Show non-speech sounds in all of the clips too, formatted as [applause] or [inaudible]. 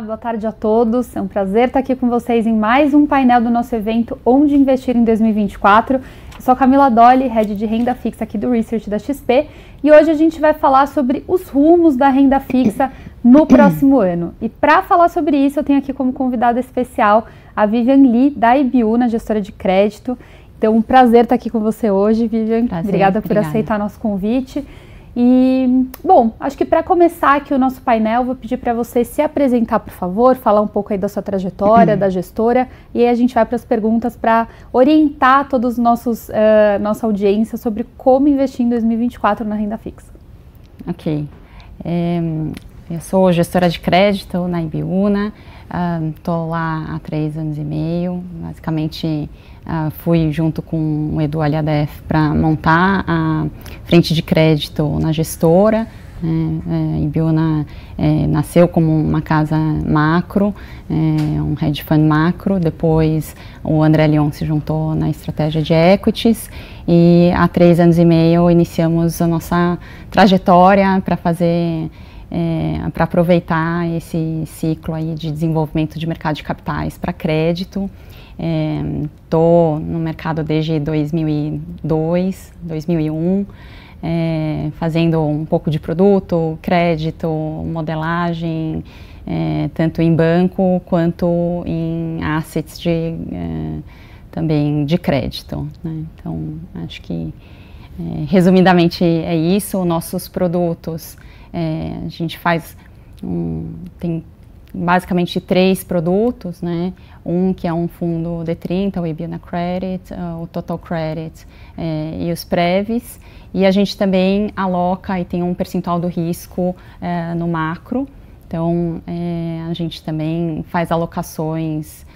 boa tarde a todos. É um prazer estar aqui com vocês em mais um painel do nosso evento Onde Investir em 2024. Eu sou a Camila Dolly, head de renda fixa aqui do Research da XP, e hoje a gente vai falar sobre os rumos da renda fixa no próximo [clears throat] ano. E para falar sobre isso, eu tenho aqui como convidada especial a Vivian Lee, da IBU, na gestora de crédito. Então, um prazer estar aqui com você hoje, Vivian. Prazer, obrigada, obrigada por aceitar nosso convite. E, bom, acho que para começar aqui o nosso painel, vou pedir para você se apresentar, por favor, falar um pouco aí da sua trajetória, [clears throat] da gestora, e aí a gente vai para as perguntas para orientar todos os nossos uh, nossa audiência sobre como investir em 2024 na renda fixa. Ok. É, eu sou gestora de crédito na Ibiúna, estou uh, ah, lá há três anos e meio, basicamente ah, fui junto com o Edu Aliadef para montar a frente de crédito na gestora. Né, é, é, é, nasceu como uma casa macro, é, um hedge fund macro. Depois o André Leon se juntou na estratégia de equities e há três anos e meio iniciamos a nossa trajetória para fazer é, para aproveitar esse ciclo aí de desenvolvimento de mercado de capitais para crédito. Estou é, no mercado desde 2002, 2001, é, fazendo um pouco de produto, crédito, modelagem, é, tanto em banco quanto em assets de, é, também de crédito. Né? Então, acho que é, resumidamente é isso. Nossos produtos é, a gente faz um, tem basicamente três produtos, né? Um que é um fundo D30, o Ibiana Credit, eh, o Total Credit eh, e os Previs. E a gente também aloca e tem um percentual do risco eh, no macro. Então, a gente também faz alocações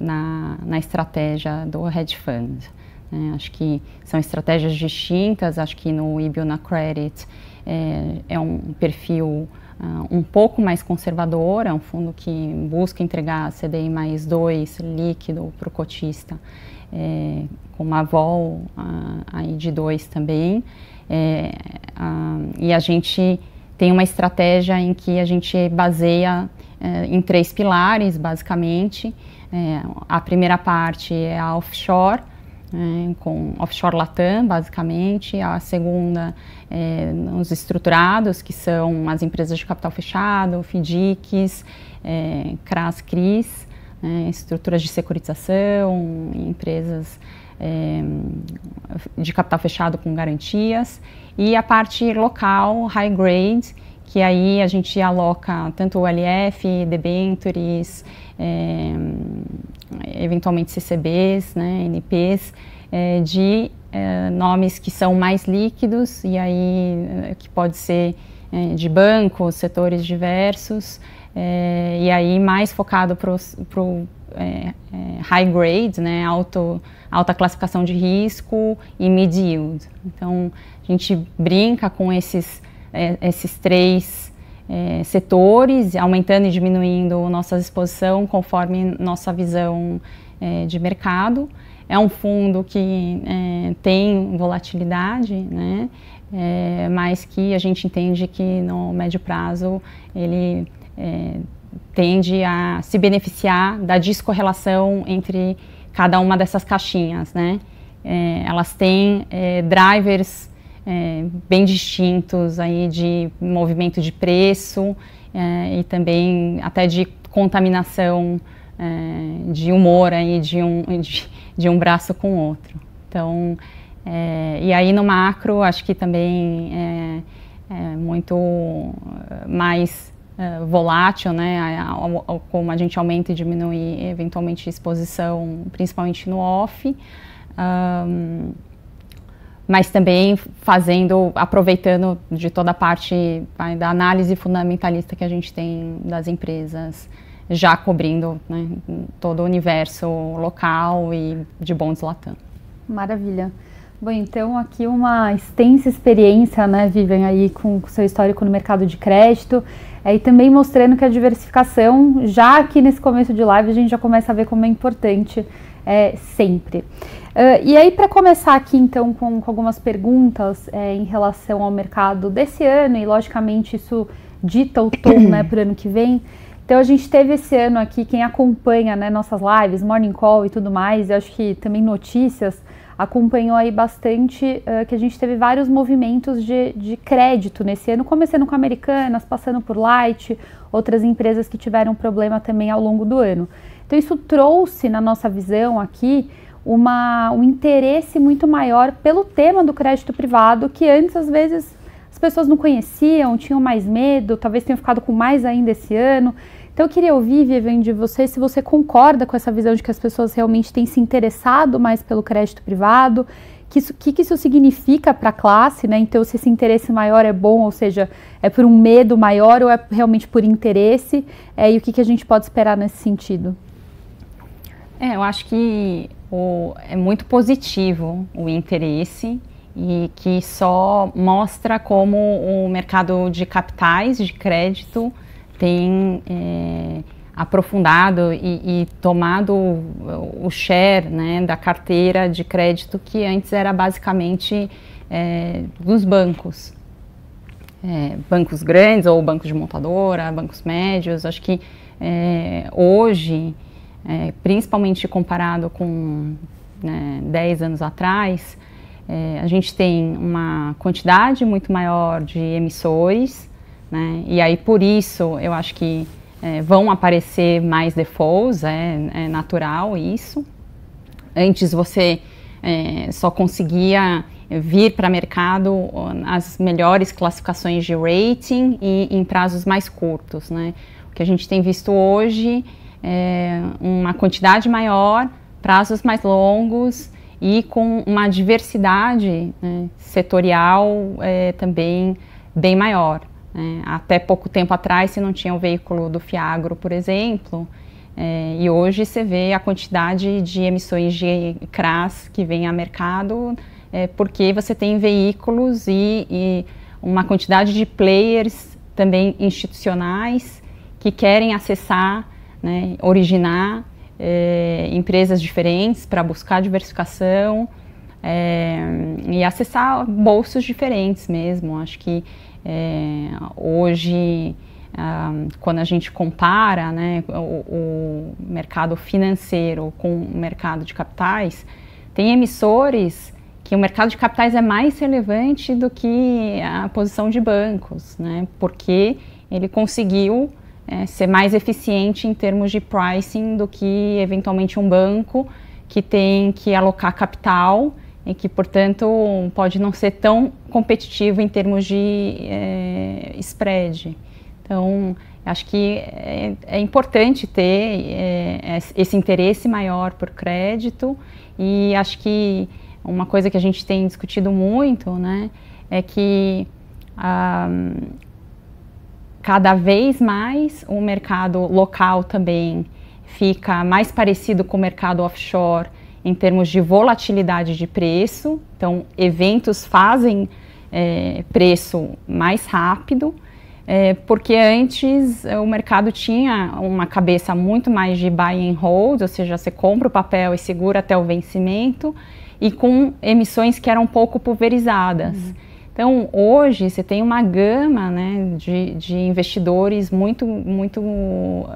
na, na estratégia do hedge fund. Né? acho que são estratégias distintas, acho que no IBIO na Credit é, é um perfil uh, um pouco mais conservador, é um fundo que busca entregar CDI mais 2 líquido para o cotista, é, com uma vol uh, aí de 2 também. Uh, e a gente tem uma estratégia em que a gente baseia em três pilares, basicamente. a primeira parte é a offshore, né, com offshore Latam, basicamente, a segunda é, os estruturados, que são as empresas de capital fechado, FDICs, é, CRAS, CRIS, né, estruturas de securitização, empresas é, de capital fechado com garantias, e a parte local, high grade, que aí a gente aloca tanto o LF, debentures, é, eventualmente CCBs, né, NPs, é, de é, nomes que são mais líquidos e aí é, que pode ser é, de bancos, setores diversos é, e aí mais focado para o é, high grade, né, alto, alta classificação de risco e mid yield. Então a gente brinca com esses esses três é, setores, aumentando e diminuindo nossa exposição conforme nossa visão é, de mercado. É um fundo que é, tem volatilidade, né? É, mas que a gente entende que no médio prazo ele é, tende a se beneficiar da descorrelação entre cada uma dessas caixinhas, né? É, elas têm é, drivers é, bem distintos aí de movimento de preço é, e também até de contaminação é, de humor aí de um, de, de um braço com o outro. Então, é, e aí no macro, acho que também é, é muito mais é, volátil, né? Como a gente aumenta e diminui eventualmente exposição, principalmente no off. Um, mas também fazendo, aproveitando de toda a parte da análise fundamentalista que a gente tem das empresas, já cobrindo né, todo o universo local e de bons Latam. Maravilha. Bom, então aqui uma extensa experiência, né, Vivian, aí com o seu histórico no mercado de crédito, é, e também mostrando que a diversificação, já aqui nesse começo de live, a gente já começa a ver como é importante é, sempre. Uh, e aí, para começar aqui então com, com algumas perguntas é, em relação ao mercado desse ano, e logicamente isso dita o tom né, para o ano que vem. Então a gente teve esse ano aqui, quem acompanha né, nossas lives, Morning Call e tudo mais, eu acho que também notícias, acompanhou aí bastante uh, que a gente teve vários movimentos de, de crédito nesse ano, começando com Americanas, passando por Light, outras empresas que tiveram problema também ao longo do ano. Então isso trouxe na nossa visão aqui uma, um interesse muito maior pelo tema do crédito privado, que antes às vezes as pessoas não conheciam, tinham mais medo, talvez tenham ficado com mais ainda esse ano. Então eu queria ouvir, Vivian, de você se você concorda com essa visão de que as pessoas realmente têm se interessado mais pelo crédito privado, que isso, que, que isso significa para a classe, né? Então, se esse interesse maior é bom, ou seja, é por um medo maior ou é realmente por interesse, é, e o que, que a gente pode esperar nesse sentido? É, eu acho que o, é muito positivo o interesse e que só mostra como o mercado de capitais, de crédito, tem é, aprofundado e, e, tomado o share né, da carteira de crédito que antes era basicamente é, dos bancos. É, bancos grandes ou bancos de montadora, bancos médios. Acho que é, hoje é, principalmente comparado com né, 10 anos atrás, é, a gente tem uma quantidade muito maior de emissores, né, e aí por isso eu acho que é, vão aparecer mais defaults, é, é natural isso. Antes você é, só conseguia vir para o mercado as melhores classificações de rating e em prazos mais curtos, né? O que a gente tem visto hoje é, uma quantidade maior, prazos mais longos e com uma diversidade né, setorial é, também bem maior. Né? Até pouco tempo atrás se não tinha o veículo do Fiagro, por exemplo, é, e hoje você vê a quantidade de emissões de CRAS que vem a mercado, é, porque você tem veículos e, e, uma quantidade de players também institucionais que querem acessar né, originar é, empresas diferentes para buscar diversificação é, e acessar bolsos diferentes mesmo. Acho que é, hoje, ah, quando a gente compara né, o, o, mercado financeiro com o mercado de capitais, tem emissores que o mercado de capitais é mais relevante do que a posição de bancos, né, porque ele conseguiu é, ser mais eficiente em termos de pricing do que eventualmente um banco que tem que alocar capital e que, portanto, pode não ser tão competitivo em termos de é, spread. Então, acho que é, é importante ter é, esse interesse maior por crédito e acho que uma coisa que a gente tem discutido muito, né, é que a ah, cada vez mais o mercado local também fica mais parecido com o mercado offshore em termos de volatilidade de preço. Então, eventos fazem é, preço mais rápido, é, porque antes eh, o mercado tinha uma cabeça muito mais de buy and hold, ou seja, você compra o papel e segura até o vencimento, e com emissões que eram pouco pulverizadas. Uhum. Então, hoje você tem uma gama né, de, de investidores muito, muito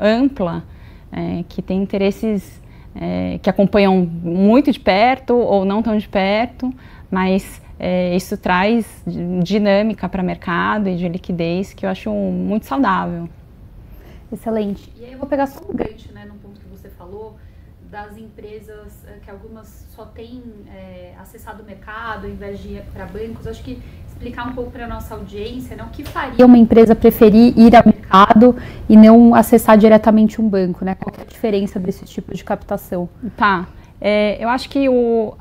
ampla é, que tem interesses é, que acompanham muito de perto ou não tão de perto, mas é, isso traz dinâmica para o mercado e de liquidez que eu acho muito saudável. Excelente. E aí eu vou pegar só um gancho né, no ponto que você falou das empresas é, que algumas só têm é, acessado o mercado ao invés de ir para bancos. Acho que explicar um pouco para a nossa audiência né, o que faria uma empresa preferir ir ao mercado e não acessar diretamente um banco, né? Qual é a diferença desse tipo de captação? Tá. É, eu acho que o,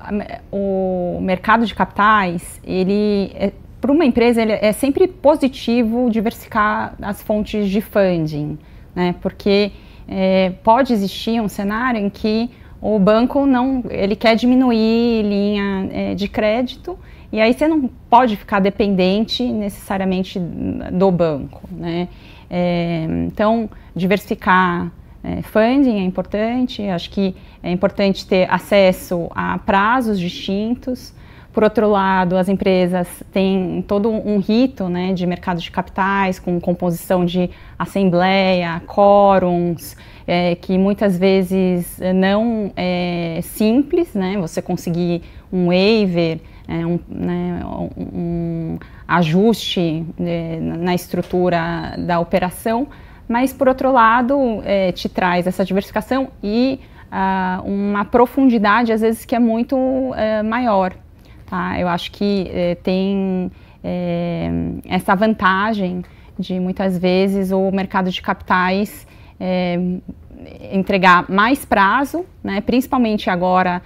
o mercado de capitais, ele é, para uma empresa ele é sempre positivo diversificar as fontes de funding, né? Porque é, pode existir um cenário em que o banco não, ele quer diminuir linha é, de crédito e aí você não pode ficar dependente necessariamente do banco, né? É, então, diversificar é, funding é importante, acho que é importante ter acesso a prazos distintos. Por outro lado, as empresas têm todo um rito né, de mercado de capitais, com composição de assembleia, quórums, é, que muitas vezes não é simples, né, você conseguir um waiver é, um, né, um, ajuste é, na estrutura da operação, mas por outro lado é, te traz essa diversificação e ah, uma profundidade às vezes que é muito é, maior. Tá? Eu acho que é, tem essa vantagem de muitas vezes o mercado de capitais entregar mais prazo, né, principalmente agora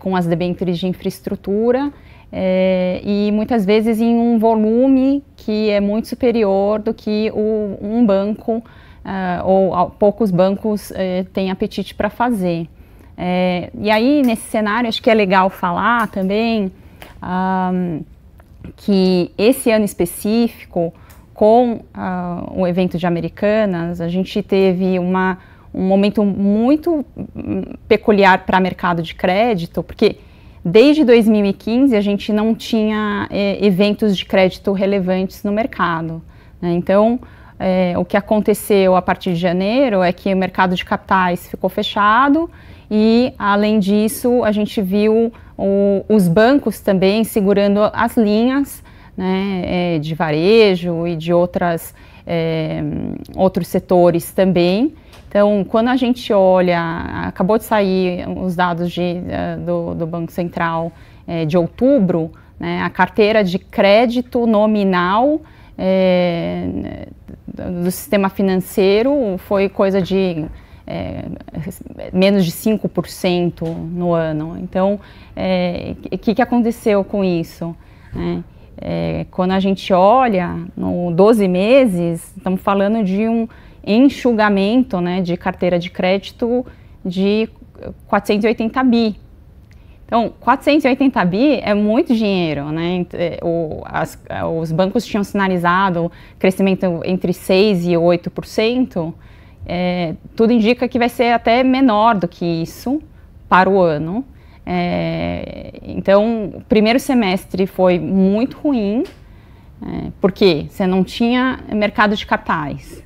com as debêntures de infraestrutura, é, e muitas vezes em um volume que é muito superior do que o, um banco uh, ou poucos bancos uh, têm apetite para fazer. É, e aí, nesse cenário, acho que é legal falar também um, que esse ano específico, com uh, o evento de Americanas, a gente teve uma, um momento muito hum, peculiar para o mercado de crédito, porque Desde 2015, a gente não tinha é, eventos de crédito relevantes no mercado. Né? Então, é, o que aconteceu a partir de janeiro é que o mercado de capitais ficou fechado e, além disso, a gente viu o, os bancos também segurando as linhas né, é, de varejo e de outras, é, outros setores também. Então, quando a gente olha, acabou de sair os dados de, eh, do, do, Banco Central eh, de outubro, né, a carteira de crédito nominal é, do sistema financeiro foi coisa de é, menos de 5% no ano. Então, o é, que, que aconteceu com isso? Né? quando a gente olha, no 12 meses, estamos falando de um enxugamento né, de carteira de crédito de 480 bi. Então, 480 bi é muito dinheiro, né? É, o, as, é, os bancos tinham sinalizado crescimento entre 6% e 8%. É, tudo indica que vai ser até menor do que isso para o ano. É, então, o primeiro semestre foi muito ruim, é, porque você não tinha mercado de capitais.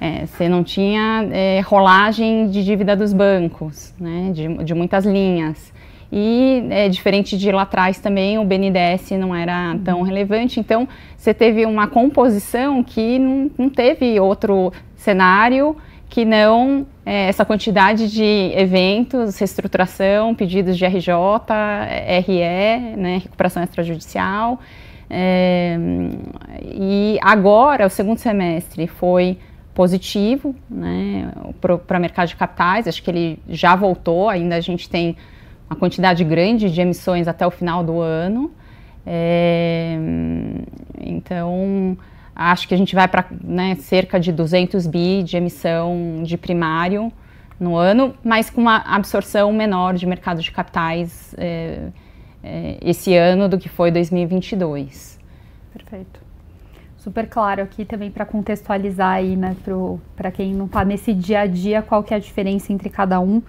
É, você não tinha é, rolagem de dívida dos bancos, né, de, de muitas linhas. E, é, diferente de lá atrás também, o BNDES não era tão uhum. relevante. Então, você teve uma composição que não, não teve outro cenário que não é, essa quantidade de eventos, reestruturação, pedidos de RJ, RE, né, recuperação extrajudicial. É, e agora, o segundo semestre foi positivo né, para o mercado de capitais. Acho que ele já voltou, ainda a gente tem uma quantidade grande de emissões até o final do ano. É, então, acho que a gente vai para né, cerca de 200 bi de emissão de primário no ano, mas com uma absorção menor de mercado de capitais é, é, esse ano do que foi 2022. Perfeito super claro aqui também para contextualizar aí, né, para quem não está nesse dia a dia, qual que é a diferença entre cada um.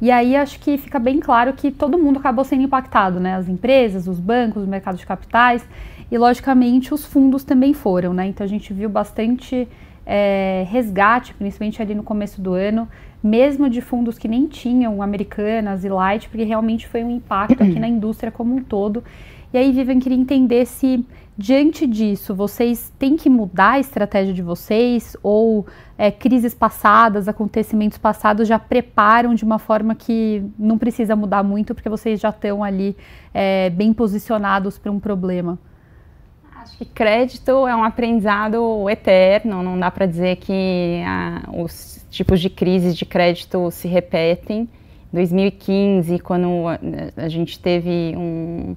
E aí acho que fica bem claro que todo mundo acabou sendo impactado, né? As empresas, os bancos, o mercado de capitais e, logicamente, os fundos também foram, né? Então a gente viu bastante é, resgate, principalmente ali no começo do ano, mesmo de fundos que nem tinham americanas e light, porque realmente foi um impacto aqui na indústria como um todo. E aí, Vivian, queria entender se Diante disso, vocês têm que mudar a estratégia de vocês ou é, crises passadas, acontecimentos passados já preparam de uma forma que não precisa mudar muito porque vocês já estão ali é, bem posicionados para um problema? Acho que crédito é um aprendizado eterno, não dá para dizer que ah, os tipos de crises de crédito se repetem. 2015, quando a gente teve um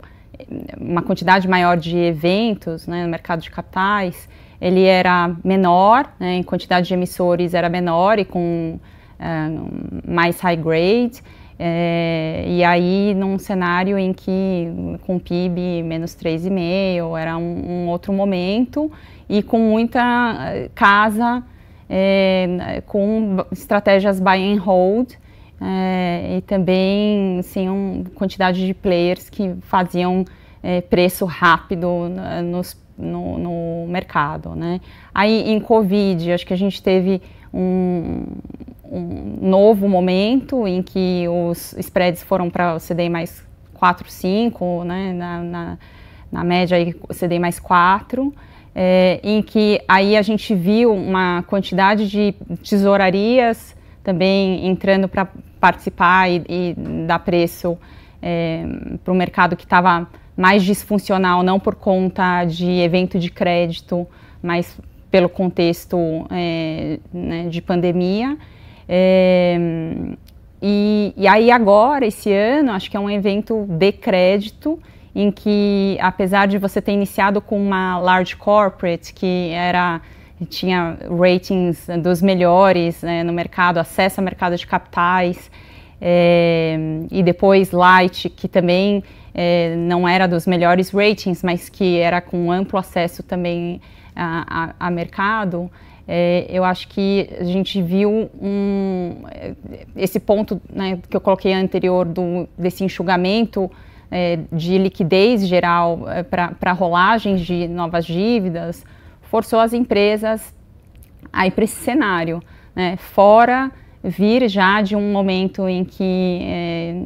uma quantidade maior de eventos né, no mercado de capitais, ele era menor, né, em quantidade de emissores era menor e com uh, mais high grade. É, e aí, num cenário em que com PIB menos 3,5 era um, um, outro momento e com muita é, casa é, com estratégias buy and hold, é, e também sim uma quantidade de players que faziam é, preço rápido né, nos, no, no, mercado. Né? Aí em Covid, acho que a gente teve um, um novo momento em que os spreads foram para o CDI mais 4, 5, né? na, na, na média aí, CDI mais 4. É, em que aí a gente viu uma quantidade de tesourarias também entrando para participar e, e, dar preço é, para o mercado que estava mais disfuncional, não por conta de evento de crédito, mas pelo contexto é, né, de pandemia. É, e, e, aí agora, esse ano, acho que é um evento de crédito, em que apesar de você ter iniciado com uma large corporate, que era tinha ratings né, dos melhores né, no mercado, acesso a mercado de capitais, é, e depois Light, que também é, não era dos melhores ratings, mas que era com amplo acesso também a, a, a mercado. É, eu acho que a gente viu um, esse ponto né, que eu coloquei anterior do, desse enxugamento é, de liquidez geral é, para rolagens de novas dívidas forçou as empresas a ir para esse cenário, né? fora vir já de um momento em que é,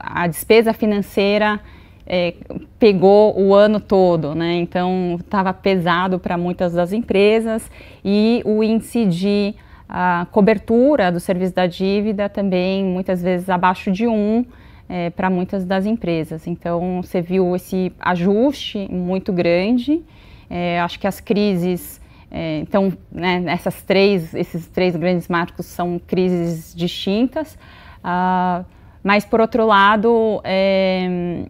a despesa financeira é, pegou o ano todo, né? então estava pesado para muitas das empresas e o índice de a cobertura do serviço da dívida também muitas vezes abaixo de 1 um, é, eh, para muitas das empresas. Então você viu esse ajuste muito grande é, acho que as crises, é, então, né, essas três, esses três grandes marcos são crises distintas. Ah, mas, por outro lado, é,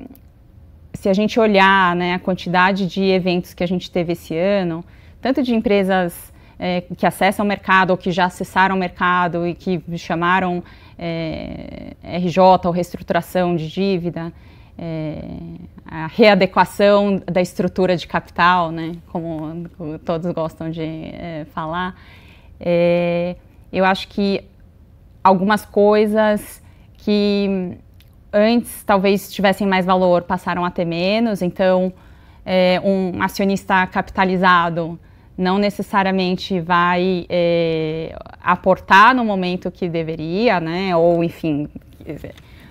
se a gente olhar né, a quantidade de eventos que a gente teve esse ano, tanto de empresas é, que acessam o mercado ou que já acessaram o mercado e que chamaram é, RJ ou reestruturação de dívida, é, a readequação da estrutura de capital, né, como todos gostam de é, falar. É, eu acho que algumas coisas que antes talvez tivessem mais valor passaram a ter menos, então é, um acionista capitalizado não necessariamente vai é, aportar no momento que deveria, né, ou enfim,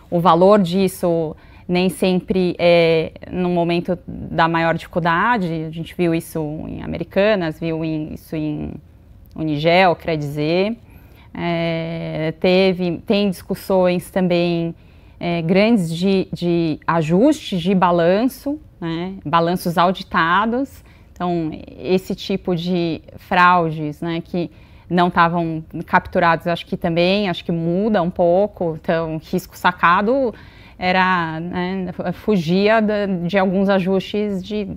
o valor disso nem sempre é, no momento da maior dificuldade. A gente viu isso em Americanas, viu isso em Unigel, quer dizer. É, teve, tem discussões também é, grandes de, de ajustes de balanço, né, balanços auditados. Então, esse tipo de fraudes né, que não estavam capturados, acho que também, acho que muda um pouco. Então, risco sacado era né, fugia de, de, alguns ajustes de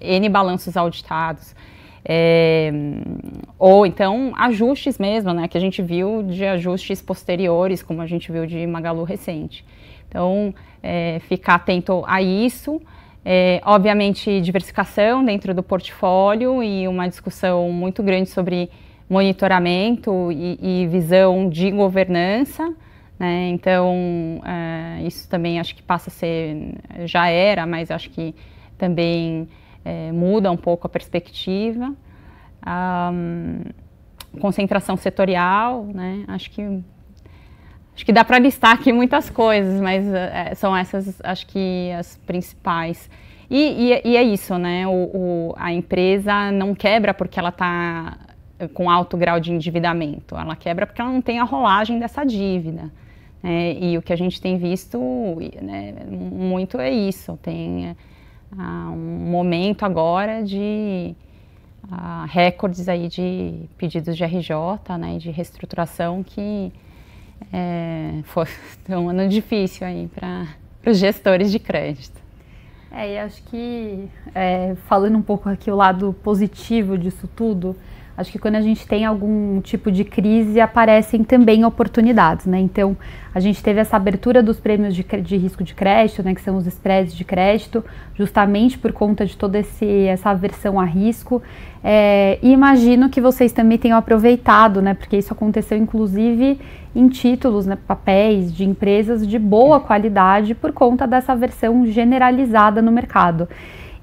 N balanços auditados. É, ou então ajustes mesmo, né, que a gente viu de ajustes posteriores, como a gente viu de Magalu recente. Então, é, ficar atento a isso. É, obviamente, diversificação dentro do portfólio e uma discussão muito grande sobre monitoramento e, e visão de governança. Né? Então, é, isso também acho que passa a ser, já era, mas acho que também é, muda um pouco a perspectiva. Um, concentração setorial, né? acho que acho que dá para listar aqui muitas coisas, mas é, são essas, acho que as principais. E, e, e é isso, né? O, o, a empresa não quebra porque ela está com alto grau de endividamento, ela quebra porque ela não tem a rolagem dessa dívida. É, e o que a gente tem visto né, muito é isso. Tem ah, um momento agora de ah, recordes aí de pedidos de RJ, né, de reestruturação que é, foi [laughs] um ano difícil aí para os gestores de crédito. É, e acho que é, falando um pouco aqui o lado positivo disso tudo, Acho que quando a gente tem algum tipo de crise, aparecem também oportunidades, né? Então, a gente teve essa abertura dos prêmios de, de risco de crédito, né, que são os spreads de crédito, justamente por conta de toda esse, essa aversão a risco. É, e imagino que vocês também tenham aproveitado, né, porque isso aconteceu inclusive em títulos, né, papéis de empresas de boa qualidade por conta dessa aversão generalizada no mercado.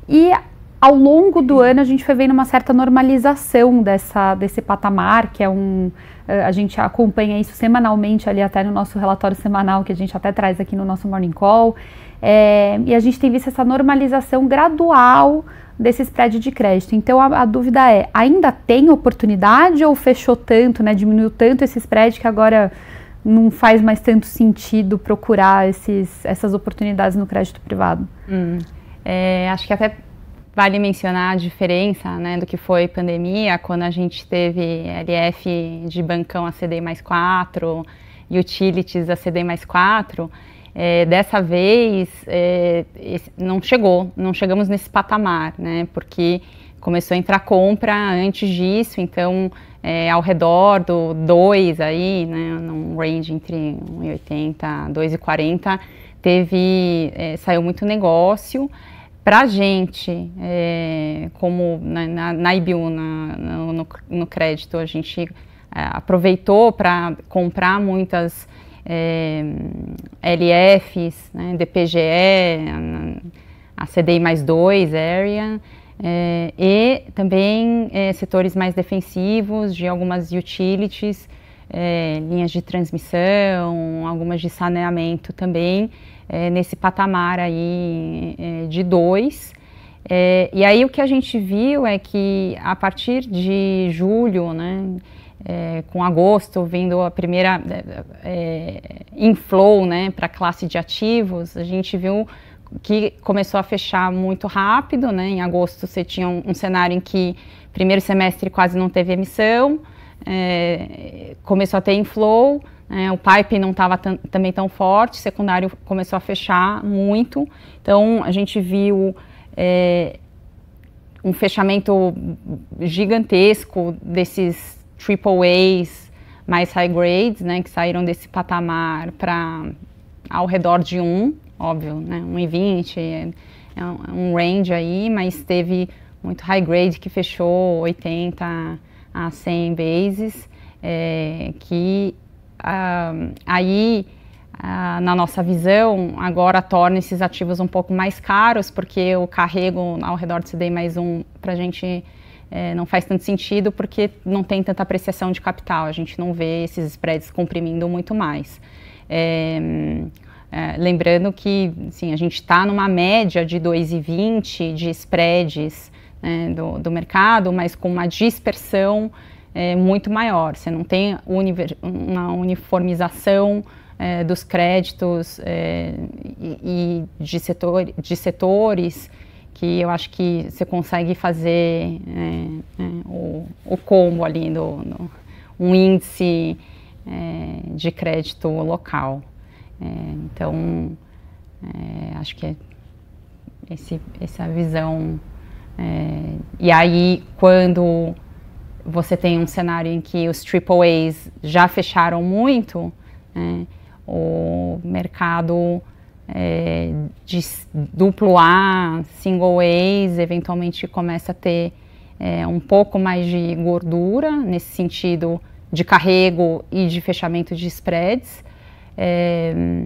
E ao longo do ano a gente foi vendo uma certa normalização dessa, desse patamar, que é um. Eh, a gente acompanha isso semanalmente ali até no nosso relatório semanal, que a gente até traz aqui no nosso Morning Call. É, e a gente tem visto essa normalização gradual desse spread de crédito. Então a, a, dúvida é: ainda tem oportunidade ou fechou tanto, né? Diminuiu tanto esse spread que agora não faz mais tanto sentido procurar esses, essas oportunidades no crédito privado? Hum. É, acho que até Vale mencionar a diferença né, do que foi pandemia, quando a gente teve LF de bancão a CD mais 4, utilities a CD mais 4. É, dessa vez é, não chegou, não chegamos nesse patamar, né? Porque começou a entrar compra antes disso, então é, ao redor do 2 aí, né? Num range entre 1,80 e 2,40, teve, é, saiu muito negócio para a gente, é, como na, na, na IBU, na, no, no, crédito, a gente é, aproveitou para comprar muitas é, LFs, né, DPGE, a CDI mais 2, Area, é, e também é, setores mais defensivos de algumas utilities, é, linhas de transmissão, algumas de saneamento também, é, nesse patamar aí é, de dois. É, e aí o que a gente viu é que a partir de julho, né, é, com agosto vindo a primeira é, inflow né, para a classe de ativos, a gente viu que começou a fechar muito rápido, né? Em agosto você tinha um, um cenário em que primeiro semestre quase não teve emissão, é, começou a ter inflow, é, né? o pipe não estava também tão forte, secundário começou a fechar muito, então a gente viu é, um fechamento gigantesco desses triple A's mais high grades, né, que saíram desse patamar para ao redor de um, óbvio, né, 1,20 é, é, é um range aí, mas teve muito high grade que fechou 80 a 100 bases, é, que ah, aí ah, na nossa visão, agora torna esses ativos um pouco mais caros, porque o carrego ao redor do CD mais um para a gente é, não faz tanto sentido, porque não tem tanta apreciação de capital, a gente não vê esses spreads comprimindo muito mais. É, é, lembrando que assim, a gente está numa média de 2,20 de spreads né, do, do mercado, mas com uma dispersão é, muito maior. Você não tem univer, uma uniformização é, dos créditos é, e, e, de, setor, de setores que eu acho que você consegue fazer é, é, o, o, combo ali, do, do um índice é, de crédito local. então, acho que é esse, essa visão é, e aí, quando você tem um cenário em que os AAAs já fecharam muito, né, o mercado é, de duplo A, single A's, eventualmente começa a ter é, um pouco mais de gordura nesse sentido de carrego e de fechamento de spreads. É,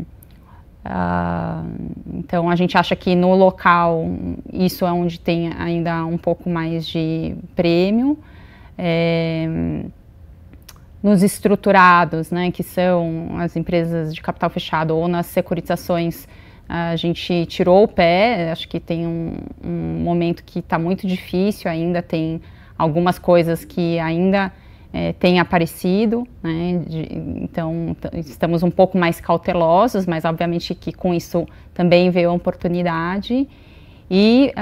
ah, então a gente acha que no local isso é onde tem ainda um pouco mais de prêmio. É, nos estruturados, né, que são as empresas de capital fechado ou nas securitizações, a gente tirou o pé. Acho que tem um, um momento que está muito difícil ainda, tem algumas coisas que ainda é, tem aparecido, né? De, então estamos um pouco mais cautelosos, mas obviamente que com isso também veio a oportunidade. E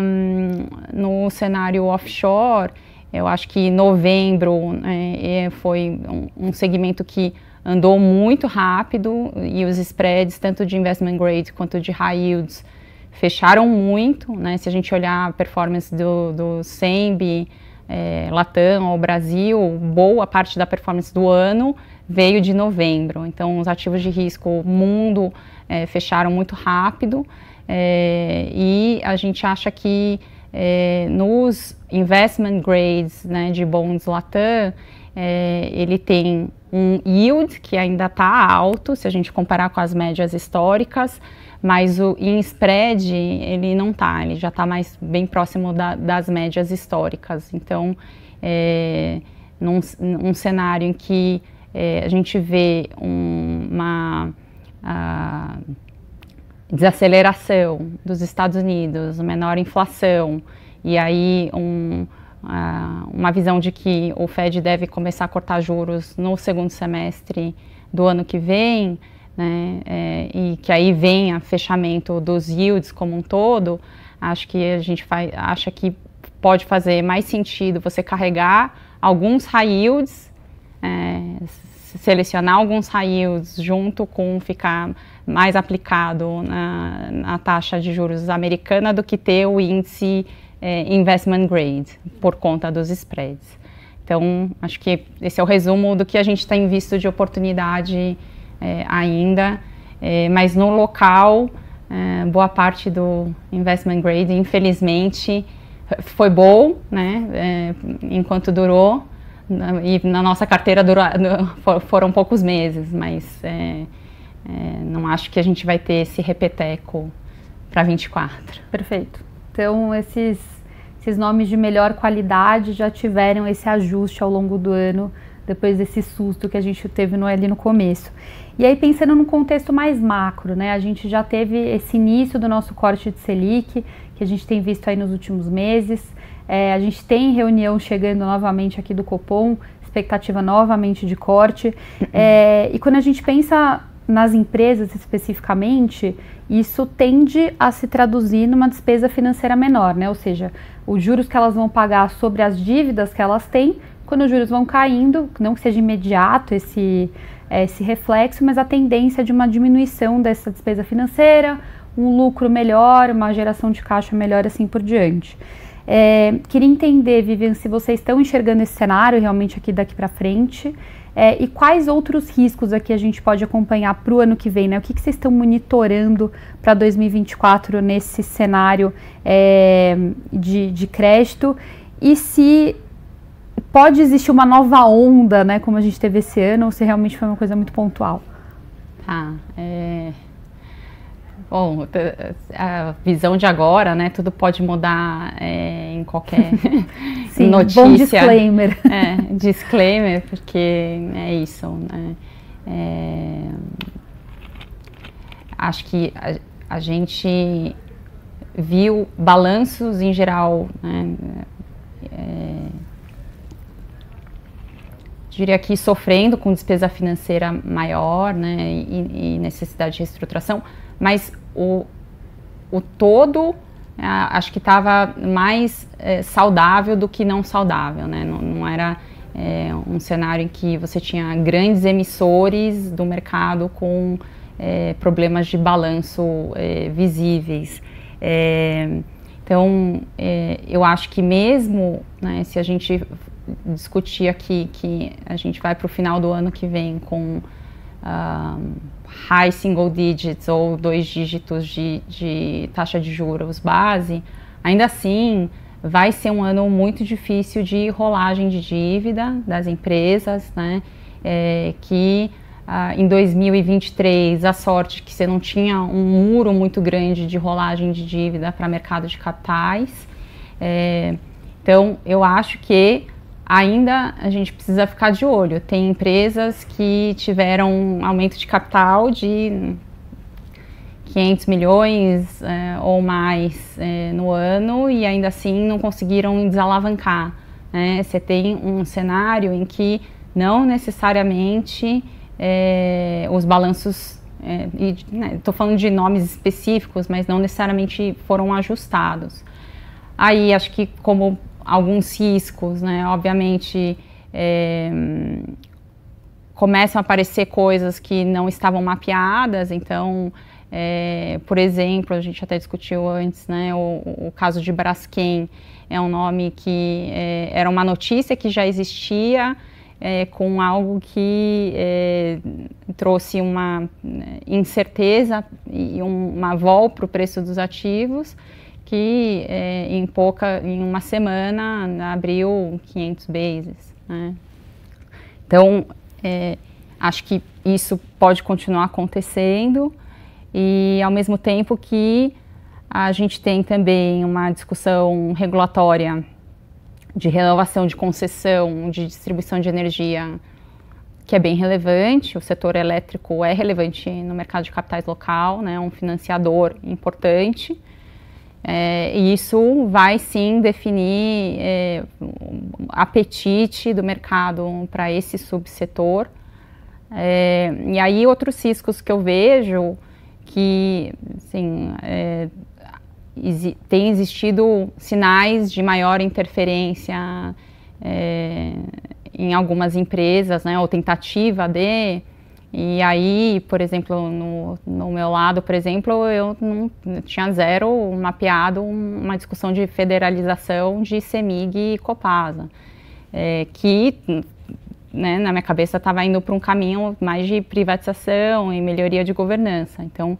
um, no cenário offshore, eu acho que novembro né, é, foi um, um segmento que andou muito rápido e os spreads, tanto de investment grade quanto de high yields, fecharam muito. Né? Se a gente olhar a performance do, do SEMB, é, Latam ou Brasil, boa parte da performance do ano veio de novembro. Então, os ativos de risco mundo é, fecharam muito rápido é, e a gente acha que é, nos investment grades né, de bonds Latam, é, ele tem um yield que ainda está alto, se a gente comparar com as médias históricas, mas o em spread ele não está, ele já está mais bem próximo da, das médias históricas. Então, é, num, num cenário em que é, a gente vê um, uma a, desaceleração dos Estados Unidos, menor inflação e aí um, uma visão de que o Fed deve começar a cortar juros no segundo semestre do ano que vem, né? É, e que aí vem a fechamento dos yields como um todo, acho que a gente faz, acha que pode fazer mais sentido você carregar alguns high yields, é, selecionar alguns high yields junto com ficar mais aplicado na, na taxa de juros americana do que ter o índice é, investment grade por conta dos spreads. Então, acho que esse é o resumo do que a gente tem visto de oportunidade é, ainda, é, mas no local, é, boa parte do investment grade, infelizmente, foi bom, né, é, enquanto durou, e na nossa carteira durou, [laughs] foram poucos meses, mas é, não acho que a gente vai ter esse repeteco para 24. Perfeito. Então, esses, esses nomes de melhor qualidade já tiveram esse ajuste ao longo do ano, depois desse susto que a gente teve no, ali no começo. E aí, pensando num contexto mais macro, né, a gente já teve esse início do nosso corte de Selic, que a gente tem visto aí nos últimos meses. É, a gente tem reunião chegando novamente aqui do Copom, expectativa novamente de corte. Uhum. É, e quando a gente pensa nas empresas especificamente, isso tende a se traduzir numa despesa financeira menor, né? Ou seja, os juros que elas vão pagar sobre as dívidas que elas têm, quando os juros vão caindo, não que seja imediato esse é, esse reflexo, mas a tendência de uma diminuição dessa despesa financeira, um lucro melhor, uma geração de caixa melhor, assim por diante. É, queria entender, Vivian, se vocês estão enxergando esse cenário realmente aqui daqui para frente é, e quais outros riscos aqui a gente pode acompanhar para o ano que vem, né? O que, que vocês estão monitorando para 2024 nesse cenário é, de, de crédito e se pode existir uma nova onda, né, como a gente teve esse ano, ou se realmente foi uma coisa muito pontual? Tá, ah, é... Bom, a visão de agora, né, tudo pode mudar é, em qualquer [laughs] Sim, notícia. bom disclaimer. É, disclaimer, porque é isso, né, é... Acho que a, a gente viu balanços em geral, né, é, diria que sofrendo com despesa financeira maior né, e, e necessidade de reestruturação, mas o, o todo é, acho que estava mais é, saudável do que não saudável, né? não, não era é, um cenário em que você tinha grandes emissores do mercado com é, problemas de balanço é, visíveis. É, então, eu acho que mesmo né, se a gente discutir aqui que a gente vai para o final do ano que vem com uh, high single digits ou dois dígitos de, de taxa de juros base, ainda assim vai ser um ano muito difícil de rolagem de dívida das empresas, né? É, que ah, em 2023 a sorte que você não tinha um muro muito grande de rolagem de dívida para mercado de capitais. É, então eu acho que ainda a gente precisa ficar de olho. Tem empresas que tiveram um aumento de capital de 500 milhões é, ou mais é, no ano e ainda assim não conseguiram desalavancar. Né? Você tem um cenário em que não necessariamente é, os balanços, estou né, falando de nomes específicos, mas não necessariamente foram ajustados. Aí acho que como alguns riscos, né? Obviamente é, começam a aparecer coisas que não estavam mapeadas, então, é, por exemplo, a gente até discutiu antes, né? O, o caso de Braskem é um nome que é, era uma notícia que já existia. É, com algo que é, trouxe uma né, incerteza e uma vol para o preço dos ativos, que é, em pouca, em uma semana abriu 500 bases. Né? Então, é, acho que isso pode continuar acontecendo e ao mesmo tempo que a gente tem também uma discussão regulatória de renovação de concessão de distribuição de energia que é bem relevante. O setor elétrico é relevante no mercado de capitais local, né? É um financiador importante. É, e isso vai sim definir é, apetite do mercado para esse subsetor. É, e aí outros riscos que eu vejo que assim, é, exi tem existido sinais de maior interferência é, em algumas empresas, né, ou tentativa de e aí, por exemplo, no, no, meu lado, por exemplo, eu não tinha zero mapeado uma discussão de federalização de CEMIG e Copasa, é, que né, na minha cabeça estava indo para um caminho mais de privatização e melhoria de governança. Então,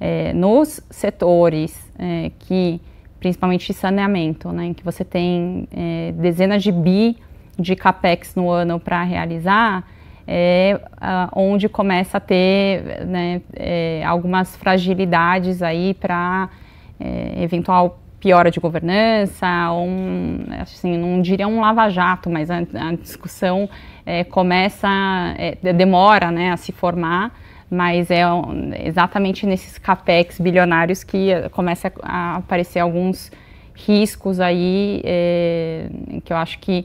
é, nos setores é, que, principalmente saneamento, né, em que você tem é, dezenas de bi de capex no ano para realizar, é onde começa a ter né, é, algumas fragilidades aí para é, eventual piora de governança, ou um, assim, não diria um lava-jato, mas a, a discussão é, começa, é, demora né, a se formar, mas é exatamente nesses capex bilionários que é, começa a aparecer alguns riscos aí que eu acho que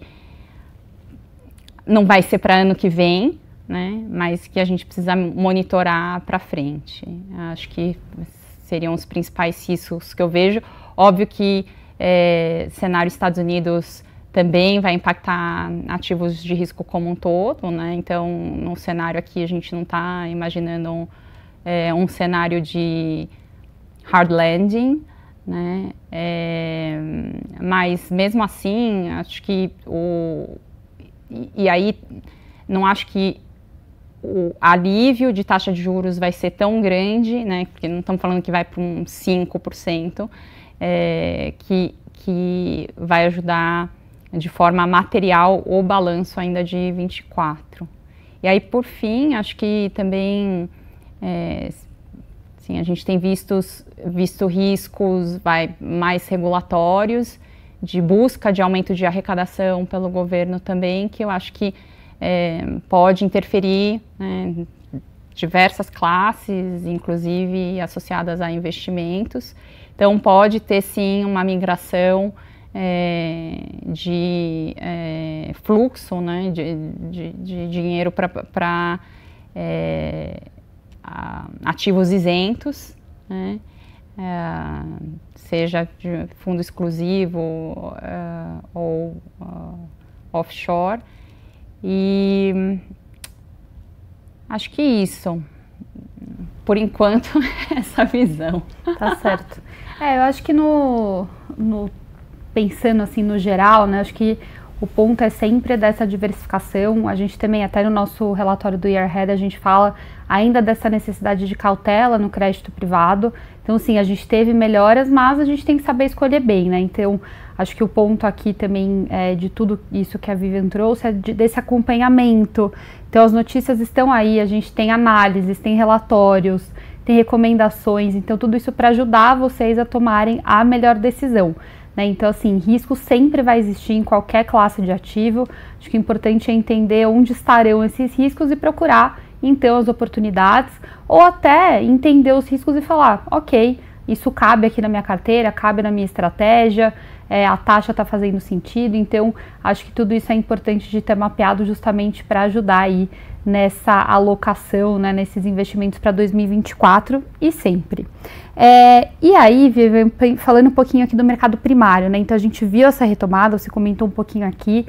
não vai ser para ano que vem, né? Mas que a gente precisa monitorar para frente. Acho que seriam os principais riscos que eu vejo. Óbvio que é, cenário Estados Unidos também vai impactar ativos de risco como um todo, né? Então, no cenário aqui a gente não está imaginando um, é, um, cenário de hard landing, né? É, mas mesmo assim, acho que o e, aí não acho que o alívio de taxa de juros vai ser tão grande, né, porque não estamos falando que vai para um 5%, é, que, que vai ajudar de forma material o balanço ainda de 24. E aí, por fim, acho que também é, sim, a gente tem vistos, visto riscos vai, mais regulatórios, de busca de aumento de arrecadação pelo governo também, que eu acho que é, pode interferir né, diversas classes, inclusive associadas a investimentos. Então, pode ter sim uma migração é, de é, fluxo né, de, de, de dinheiro para é, ativos isentos. Né? É, seja de fundo exclusivo é, ou uh, offshore. E acho que isso, por enquanto, [laughs] essa visão. Tá certo. É, eu acho que no, no pensando assim no geral, né, acho que o ponto é sempre dessa diversificação. A gente também, até no nosso relatório do Yearhead, a gente fala ainda dessa necessidade de cautela no crédito privado então, sim, a gente teve melhoras, mas a gente tem que saber escolher bem, né? Então, acho que o ponto aqui também é, de tudo isso que a Vivian trouxe é de, desse acompanhamento. Então, as notícias estão aí, a gente tem análises, tem relatórios, tem recomendações, então, tudo isso para ajudar vocês a tomarem a melhor decisão. Né? Então, assim, risco sempre vai existir em qualquer classe de ativo. Acho que o importante é entender onde estarão esses riscos e procurar então as oportunidades ou até entender os riscos e falar, ok, isso cabe aqui na minha carteira, cabe na minha estratégia, é, a taxa está fazendo sentido, então acho que tudo isso é importante de ter mapeado justamente para ajudar aí nessa alocação, né, nesses investimentos para 2024 e sempre. É, e aí, Vivian, falando um pouquinho aqui do mercado primário, né, então a gente viu essa retomada, você comentou um pouquinho aqui,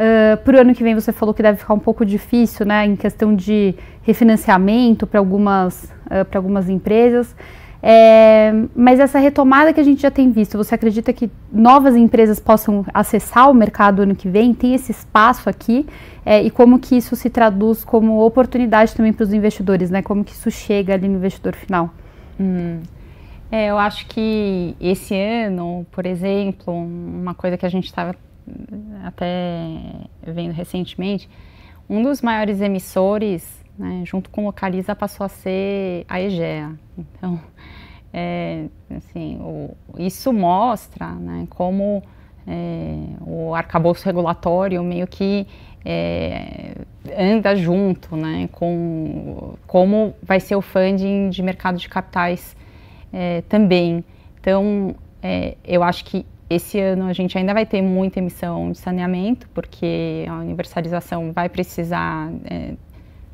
ah, para o ano que vem você falou que deve ficar um pouco difícil, né, em questão de refinanciamento para algumas, uh, ah, para algumas empresas. É, mas essa retomada que a gente já tem visto, você acredita que novas empresas possam acessar o mercado ano que vem? Tem esse espaço aqui? É, e como que isso se traduz como oportunidade também para os investidores, né? Como que isso chega ali no investidor final? Hum. É, eu acho que esse ano, por exemplo, uma coisa que a gente estava até vendo recentemente, um dos maiores emissores, né, junto com Localiza, passou a ser a EGEA. Então, é, assim, o, isso mostra né, como é, o arcabouço regulatório meio que é, anda junto né, com como vai ser o funding de mercado de capitais é, também. Então, é, eu acho que esse ano a gente ainda vai ter muita emissão de saneamento, porque a universalização vai precisar é,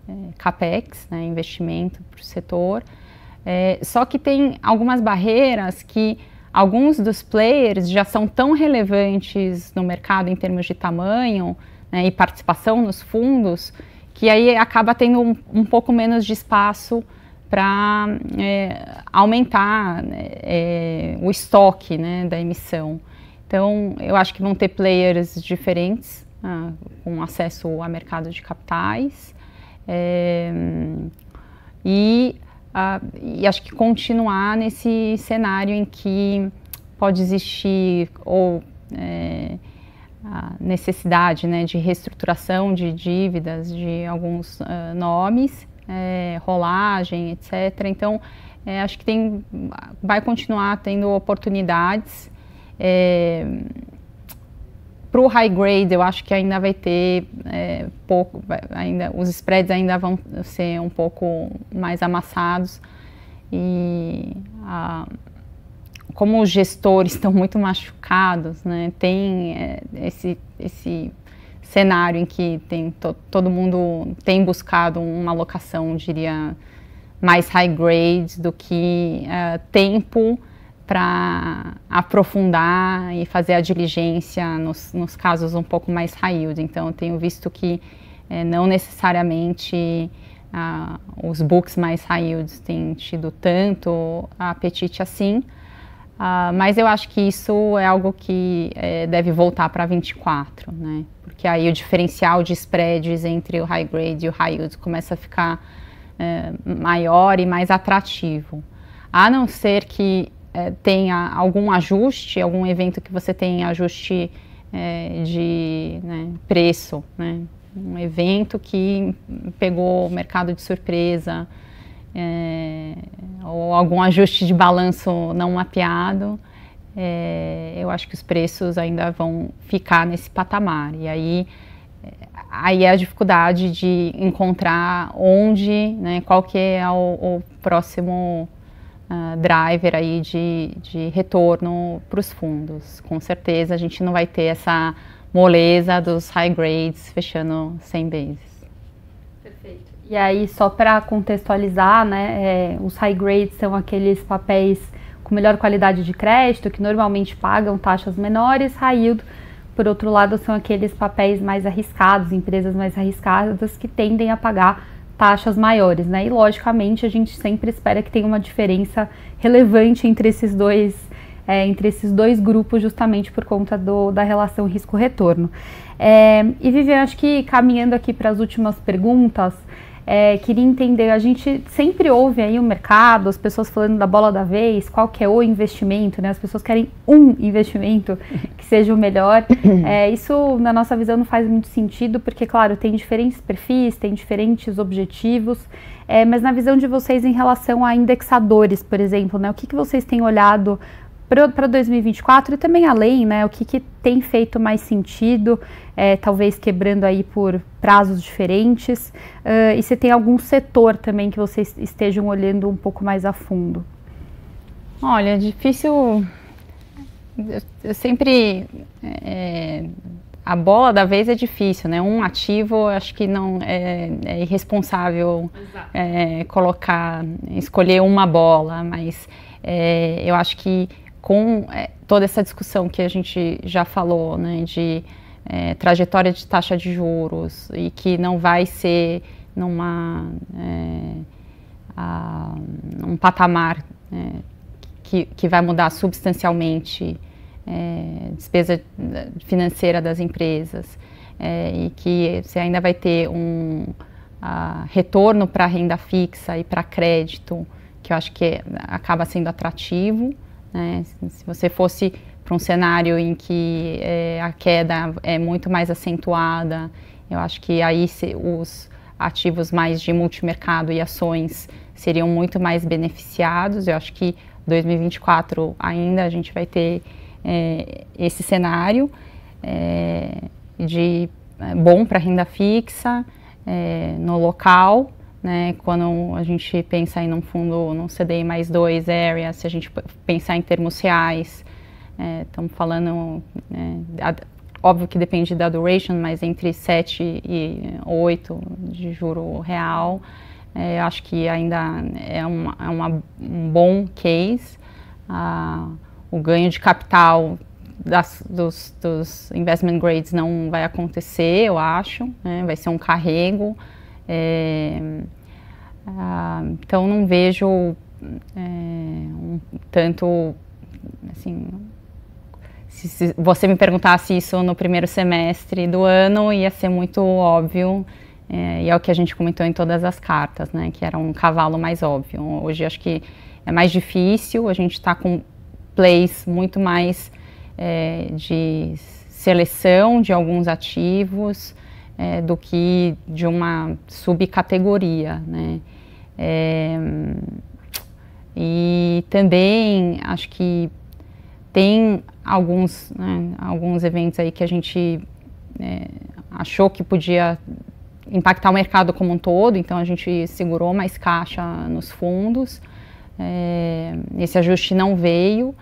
é, capex, né, investimento para o setor. É, só que tem algumas barreiras que alguns dos players já são tão relevantes no mercado em termos de tamanho né, e participação nos fundos, que aí acaba tendo um, um pouco menos de espaço para é, aumentar né, é, o estoque né, da emissão. Então, eu acho que vão ter players diferentes ah, com acesso a mercado de capitais é, e, e acho que continuar nesse cenário em que pode existir ou é, a necessidade né, de reestruturação de dívidas de alguns uh, nomes é, rolagem, etc. Então, é, acho que tem, vai continuar tendo oportunidades. É, para o high grade, eu acho que ainda vai ter é, pouco, ainda, os spreads ainda vão ser um pouco mais amassados. E a, como os gestores [laughs] estão muito machucados, né, tem é, esse, esse cenário em que tem to, todo mundo tem buscado uma locação, diria, mais high grade do que uh, tempo para aprofundar e fazer a diligência nos, nos, casos um pouco mais high yield. Então, eu tenho visto que eh, não necessariamente uh, os books mais high yield têm tido tanto apetite assim, ah, mas eu acho que isso é algo que é, deve voltar para 24, né? Porque aí o diferencial de spreads entre o high grade e o high yield começa a ficar é, maior e mais atrativo. A não ser que é, tenha algum ajuste, algum evento que você tenha ajuste é, de né, preço, né? Um evento que pegou o mercado de surpresa, é, ou algum ajuste de balanço não mapeado, é, eu acho que os preços ainda vão ficar nesse patamar. E aí, é, aí é a dificuldade de encontrar onde, né, qual que é o, o próximo uh, driver aí de, de retorno para os fundos. Com certeza a gente não vai ter essa moleza dos high grades fechando 100 bases. E aí, só para contextualizar, né, é, os high grades são aqueles papéis com melhor qualidade de crédito, que normalmente pagam taxas menores, high yield, por outro lado, são aqueles papéis mais arriscados, empresas mais arriscadas que tendem a pagar taxas maiores, né? E logicamente a gente sempre espera que tenha uma diferença relevante entre esses dois, é, entre esses dois grupos, justamente por conta do, da relação risco-retorno. É, e Vivian, acho que caminhando aqui para as últimas perguntas, é, queria entender, a gente sempre ouve aí o mercado, as pessoas falando da bola da vez, qual que é o investimento, né? As pessoas querem um investimento [laughs] que seja o melhor. É, isso, na nossa visão, não faz muito sentido, porque, claro, tem diferentes perfis, tem diferentes objetivos. É, mas na visão de vocês em relação a indexadores, por exemplo, né? O que, que vocês têm olhado para 2024 e também além, né? O que, que tem feito mais sentido, é, talvez quebrando aí por prazos diferentes. Uh, e se tem algum setor também que vocês estejam olhando um pouco mais a fundo? Olha, é difícil. Eu sempre. É, é, a bola da vez é difícil, né? Um ativo, acho que não é, é irresponsável é, colocar, escolher uma bola, mas eu acho que com é, toda essa discussão que a gente já falou, né, de é, trajetória de taxa de juros e que não vai ser numa é, a, um patamar né, que, que vai mudar substancialmente é, despesa financeira das empresas é, e que você ainda vai ter um a, retorno para renda fixa e para crédito que eu acho que é, acaba sendo atrativo né? Se você fosse para um cenário em que é, a queda é muito mais acentuada, eu acho que aí se, os ativos mais de multimercado e ações seriam muito mais beneficiados. Eu acho que 2024 ainda a gente vai ter é, esse cenário é, de é, bom para renda fixa é, no local né? Quando a gente pensa em um fundo, num CDI mais dois area, se a gente pensar em termos reais, estamos é, falando, é, a, óbvio que depende da duration, mas entre 7 e 8 de juro real, é, acho que ainda é, uma, é uma, um bom case. Ah, o ganho de capital das, dos, dos, investment grades não vai acontecer, eu acho, né? vai ser um carrego. É, ah, então não vejo é, um, tanto assim. Se, se, você me perguntasse isso no primeiro semestre do ano, ia ser muito óbvio. É, e é o que a gente comentou em todas as cartas, né? Que era um cavalo mais óbvio. Hoje acho que é mais difícil, a gente está com plays muito mais é, de seleção de alguns ativos, é, do que de uma subcategoria, né? É, e também acho que tem alguns, né, alguns eventos aí que a gente é, achou que podia impactar o mercado como um todo, então a gente segurou mais caixa nos fundos. É, esse ajuste não veio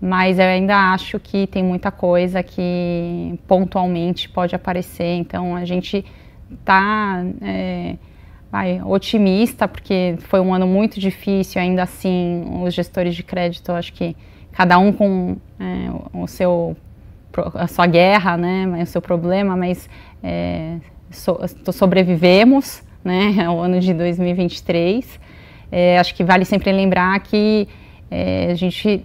mas eu ainda acho que tem muita coisa que pontualmente pode aparecer. Então a gente está é, otimista porque foi um ano muito difícil. Ainda assim, os gestores de crédito, acho que cada um com é, o seu a sua guerra, né, o seu problema, mas é, so, sobrevivemos, né, [laughs] ao ano de 2023. É, acho que vale sempre lembrar que é, a gente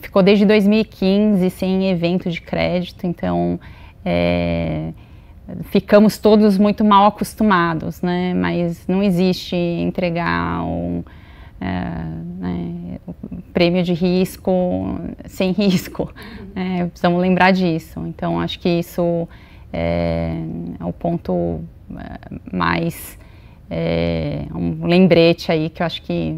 ficou desde 2015 sem evento de crédito, então é, ficamos todos muito mal acostumados, né? Mas não existe entregar um, é, né, prêmio de risco sem risco. Né? Precisamos lembrar disso. Então acho que isso é, é o ponto é, mais é, um lembrete aí que eu acho que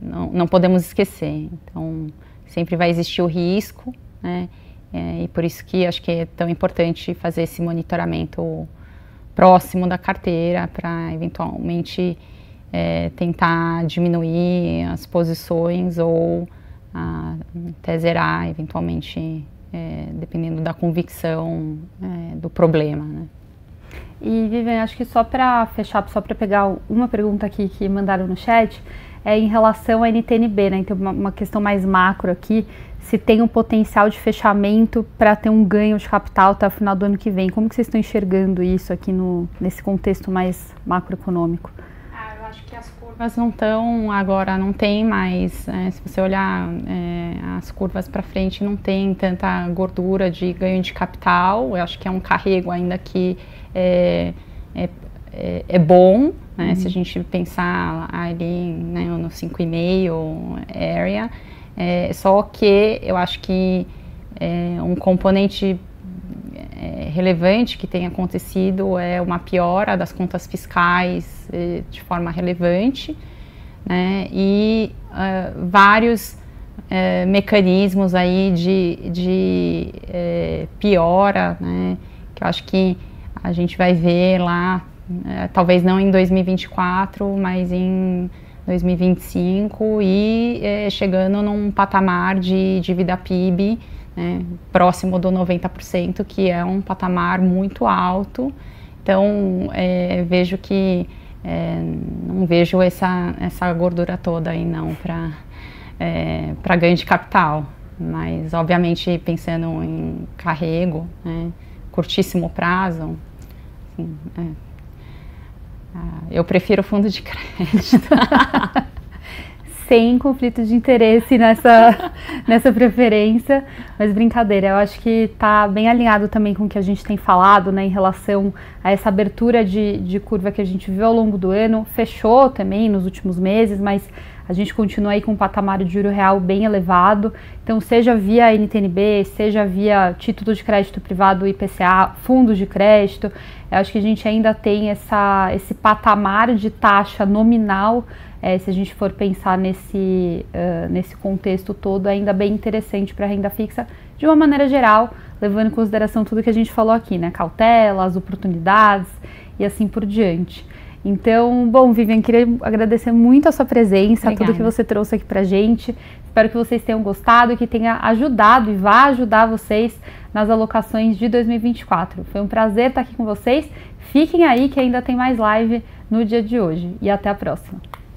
não, não podemos esquecer. Então sempre vai existir o risco, né? É, e por isso que acho que é tão importante fazer esse monitoramento próximo da carteira para eventualmente é, tentar diminuir as posições ou a, até zerar eventualmente, é, dependendo da convicção é, do problema. Né? E Vivian, acho que só para fechar, só para pegar uma pergunta aqui que mandaram no chat, é em relação à NTNB, né? Então, uma, uma questão mais macro aqui, se tem um potencial de fechamento para ter um ganho de capital até o final do ano que vem. Como que vocês estão enxergando isso aqui no, nesse contexto mais macroeconômico? Ah, eu acho que as curvas não estão agora, não tem mais. É, se você olhar é, as curvas para frente, não tem tanta gordura de ganho de capital. Eu acho que é um carrego ainda que é, é é, é bom, né? Uhum. Se a uhum. gente pensar ali né, no 5,5 area, é, só que eu acho que é, um componente é, relevante que tem acontecido é uma piora das contas fiscais é, de forma relevante, né? E uh, vários uh, mecanismos aí de, de uh, piora, né? Que eu acho que a gente vai ver lá é, talvez não em 2024, mas em 2025 e é, chegando num patamar de dívida PIB né, próximo do 90%, que é um patamar muito alto. Então, é, vejo que é, não vejo essa, essa gordura toda aí não para é, para ganho de capital, mas obviamente pensando em carrego, né, curtíssimo prazo, assim, é. Ah, eu prefiro fundo de crédito. [laughs] Sem conflito de interesse nessa, [laughs] nessa preferência, mas brincadeira, eu acho que está bem alinhado também com o que a gente tem falado né, em relação a essa abertura de, de curva que a gente viu ao longo do ano, fechou também nos últimos meses, mas a gente continua aí com um patamar de juro real bem elevado. Então, seja via NTNB, seja via título de crédito privado IPCA, fundos de crédito, eu acho que a gente ainda tem essa, esse patamar de taxa nominal, é, se a gente for pensar nesse, uh, nesse contexto todo, ainda bem interessante para a renda fixa, de uma maneira geral, levando em consideração tudo que a gente falou aqui, né? as oportunidades e assim por diante. Então, bom, Vivian, queria agradecer muito a sua presença, Obrigada. tudo que você trouxe aqui pra gente. Espero que vocês tenham gostado e que tenha ajudado e vá ajudar vocês nas alocações de 2024. Foi um prazer estar aqui com vocês. Fiquem aí que ainda tem mais live no dia de hoje e até a próxima.